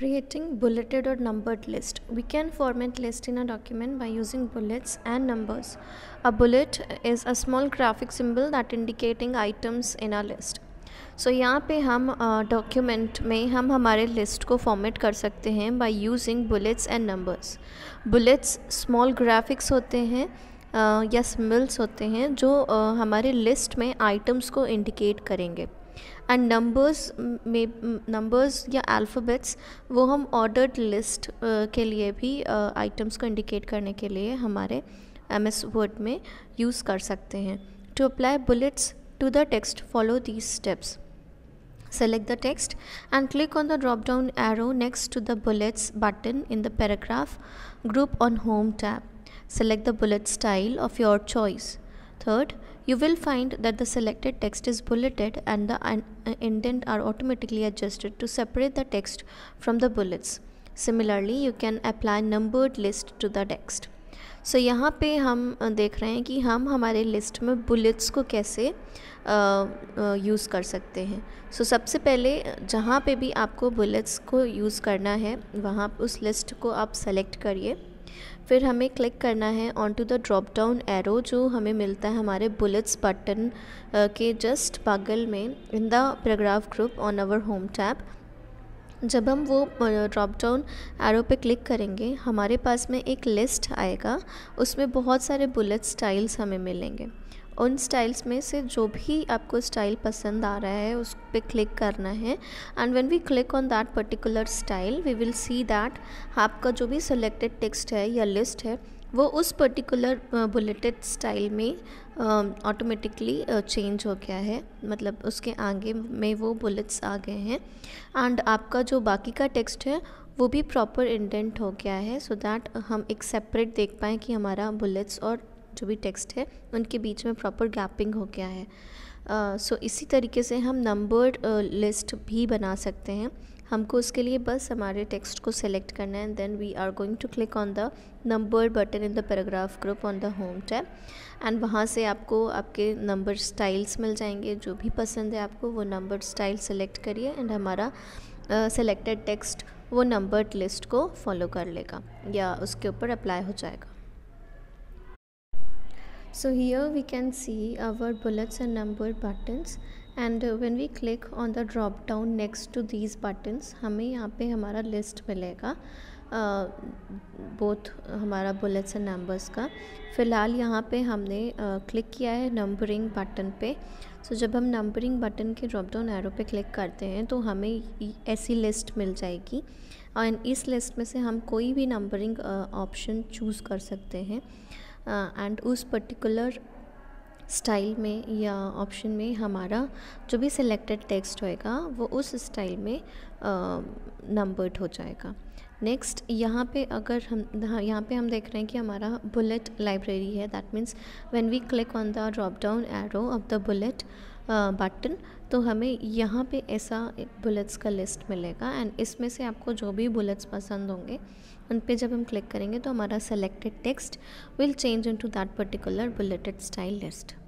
creating bulleted or numbered list we can format list in a document by using bullets and numbers a bullet is a small graphic symbol that indicating items in a list so, यहाँ पे हम document uh, में हम हमारे list को format कर सकते हैं by using bullets and numbers bullets small graphics होते हैं uh, या सिम्बल्स होते हैं जो uh, हमारे लिस्ट में आइटम्स को इंडिकेट करेंगे एंड नंबर्स में नंबर्स या अल्फाबेट्स वो हम ऑर्डर्ड लिस्ट के लिए भी आइटम्स को इंडिकेट करने के लिए हमारे एम एस वर्ड में यूज़ कर सकते हैं to apply bullets to the text follow these steps select the text and click on the drop down arrow next to the bullets button in the paragraph group on home tab select the bullet style of your choice third You will find that the selected text is bulleted and the indent are automatically adjusted to separate the text from the bullets. Similarly, you can apply numbered list to the text. So so, यहाँ पे हम देख रहे हैं कि हम हमारे list में बुलेट्स को कैसे यूज़ कर सकते हैं सो so, सबसे पहले जहाँ पे भी आपको बुलेट्स को यूज़ करना है वहाँ उस लिस्ट को आप सेलेक्ट करिए फिर हमें क्लिक करना है on to the drop down arrow जो हमें मिलता है हमारे बुलेट्स बटन के जस्ट बगल में in the paragraph group on our home tab जब हम वो ड्रॉप डाउन एरो पे क्लिक करेंगे हमारे पास में एक लिस्ट आएगा उसमें बहुत सारे बुलेट स्टाइल्स हमें मिलेंगे उन स्टाइल्स में से जो भी आपको स्टाइल पसंद आ रहा है उस पर क्लिक करना है and when we click on that particular style we will see that आपका जो भी सिलेक्टेड टेक्स्ट है या लिस्ट है वो उस पर्टिकुलर बुलेटेड स्टाइल में ऑटोमेटिकली चेंज हो गया है मतलब उसके आगे में वो बुलेट्स आ गए हैं एंड आपका जो बाकी का टेक्स्ट है वो भी प्रॉपर इंडेंट हो गया है सो so दैट हम एक सेपरेट देख पाएँ कि हमारा बुलेट्स और जो भी टेक्स्ट है उनके बीच में प्रॉपर गैपिंग हो गया है सो uh, so इसी तरीके से हम नंबर लिस्ट uh, भी बना सकते हैं हमको उसके लिए बस हमारे टेक्स्ट को सेलेक्ट करना है then we are going to click on the number button in the paragraph group on the home tab and वहाँ से आपको आपके नंबर स्टाइल्स मिल जाएंगे जो भी पसंद है आपको वो नंबर स्टाइल सेलेक्ट करिए एंड हमारा सेलेक्टेड टेक्स्ट वो नंबर लिस्ट को फॉलो कर लेगा या उसके ऊपर अप्लाई हो जाएगा So here we can see our bullets and number buttons and when we click on the drop down next to these buttons हमें यहाँ पे हमारा लिस्ट मिलेगा बोथ uh, हमारा बुलेट्स एंड नंबर्स का फ़िलहाल यहाँ पे हमने क्लिक uh, किया है नंबरिंग बटन पे सो so, जब हम नंबरिंग बटन के ड्रॉप डाउन एरो पे क्लिक करते हैं तो हमें ऐसी लिस्ट मिल जाएगी और इस लिस्ट में से हम कोई भी नंबरिंग ऑप्शन चूज़ कर सकते हैं एंड uh, उस पर्टिकुलर स्टाइल में या ऑप्शन में हमारा जो भी सिलेक्टेड टेक्स्ट होएगा वो उस स्टाइल में नंबर्ड हो जाएगा नेक्स्ट यहाँ पे अगर हम हाँ, यहाँ पे हम देख रहे हैं कि हमारा बुलेट लाइब्रेरी है that means when we click on the drop down arrow of the bullet button तो हमें यहाँ पे ऐसा बुलेट्स का लिस्ट मिलेगा एंड इसमें से आपको जो भी बुलेट्स पसंद होंगे उन पे जब हम क्लिक करेंगे तो हमारा selected text will change into that particular bulleted style list